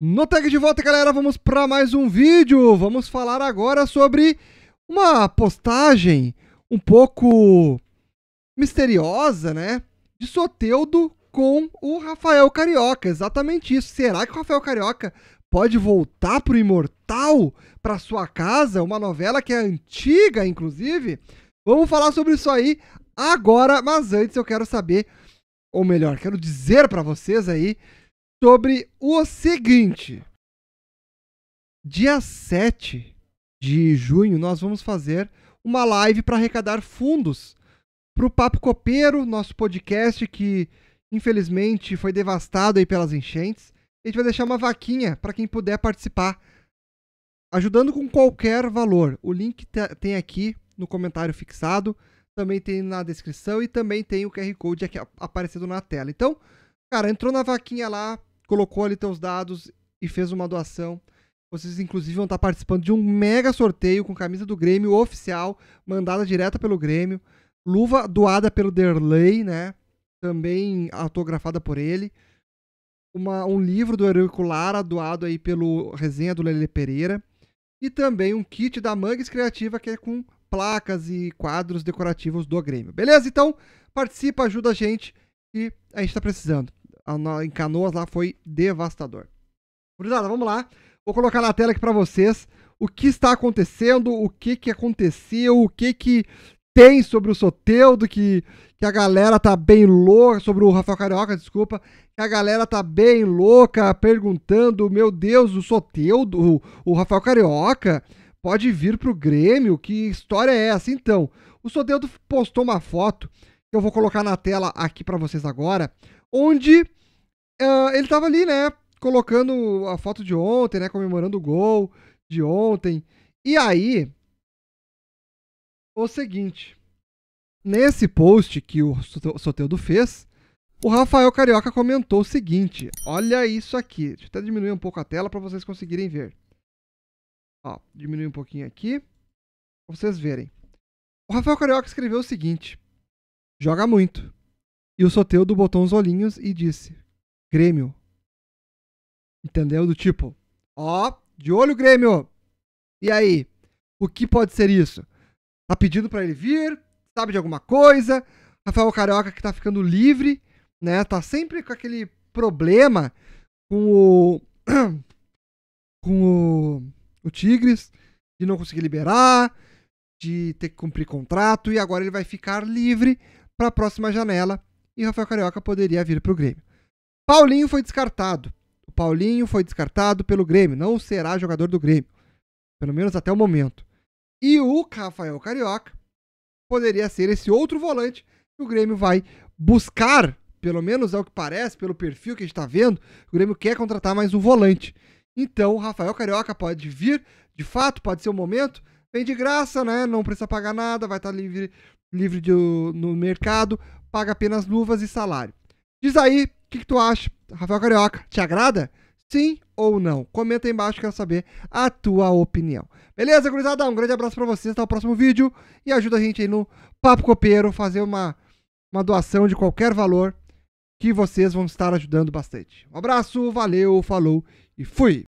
No Tag de volta, galera, vamos para mais um vídeo. Vamos falar agora sobre uma postagem um pouco misteriosa, né? De Soteudo com o Rafael Carioca. Exatamente isso. Será que o Rafael Carioca pode voltar pro Imortal, para sua casa? Uma novela que é antiga, inclusive. Vamos falar sobre isso aí agora, mas antes eu quero saber, ou melhor, quero dizer para vocês aí sobre o seguinte. Dia 7 de junho, nós vamos fazer uma live para arrecadar fundos para o Papo Copeiro, nosso podcast que infelizmente foi devastado aí pelas enchentes. A gente vai deixar uma vaquinha para quem puder participar, ajudando com qualquer valor. O link tem aqui no comentário fixado, também tem na descrição e também tem o QR Code aqui aparecendo na tela. Então, cara, entrou na vaquinha lá, colocou ali teus dados e fez uma doação. Vocês, inclusive, vão estar participando de um mega sorteio com camisa do Grêmio oficial, mandada direta pelo Grêmio. Luva doada pelo Derley, né? Também autografada por ele. Uma, um livro do Eurico Lara, doado aí pelo resenha do Lele Pereira. E também um kit da Mangues Criativa, que é com placas e quadros decorativos do Grêmio. Beleza? Então, participa, ajuda a gente e a gente está precisando em Canoas lá foi devastador. Gurizada, vamos lá. Vou colocar na tela aqui para vocês o que está acontecendo, o que que aconteceu, o que que tem sobre o Soteudo, que, que a galera tá bem louca, sobre o Rafael Carioca, desculpa, que a galera tá bem louca perguntando, meu Deus, o Soteudo, o, o Rafael Carioca pode vir pro Grêmio, que história é essa? Então, o Soteudo postou uma foto que eu vou colocar na tela aqui para vocês agora, onde uh, ele tava ali, né? Colocando a foto de ontem, né? Comemorando o gol de ontem. E aí, o seguinte. Nesse post que o Soteudo fez, o Rafael Carioca comentou o seguinte: olha isso aqui. Deixa eu até diminuir um pouco a tela para vocês conseguirem ver. Ó, diminui um pouquinho aqui para vocês verem. O Rafael Carioca escreveu o seguinte: joga muito. E o Soteudo botou uns olhinhos e disse: Grêmio. Entendeu? Do tipo, ó, de olho, Grêmio! E aí? O que pode ser isso? Tá pedindo para ele vir? Sabe de alguma coisa? Rafael Carioca que tá ficando livre, né? Tá sempre com aquele problema com o. com o, o Tigres, de não conseguir liberar, de ter que cumprir contrato, e agora ele vai ficar livre para a próxima janela e Rafael Carioca poderia vir para o Grêmio. Paulinho foi descartado. O Paulinho foi descartado pelo Grêmio. Não será jogador do Grêmio. Pelo menos até o momento. E o Rafael Carioca poderia ser esse outro volante que o Grêmio vai buscar. Pelo menos é o que parece, pelo perfil que a gente está vendo. O Grêmio quer contratar mais um volante. Então o Rafael Carioca pode vir. De fato, pode ser o momento. Vem de graça, né? Não precisa pagar nada. Vai estar tá livre, livre de, no mercado. Paga apenas luvas e salário. Diz aí o que, que, tu acha? Rafael Carioca, te agrada? Sim ou não? Comenta aí embaixo, quero saber a tua opinião. Beleza, gurizada? Um grande abraço para vocês, até o próximo vídeo. E ajuda a gente aí no Papo Copeiro, fazer uma, uma doação de qualquer valor que vocês vão estar ajudando bastante. Um abraço, valeu, falou e fui!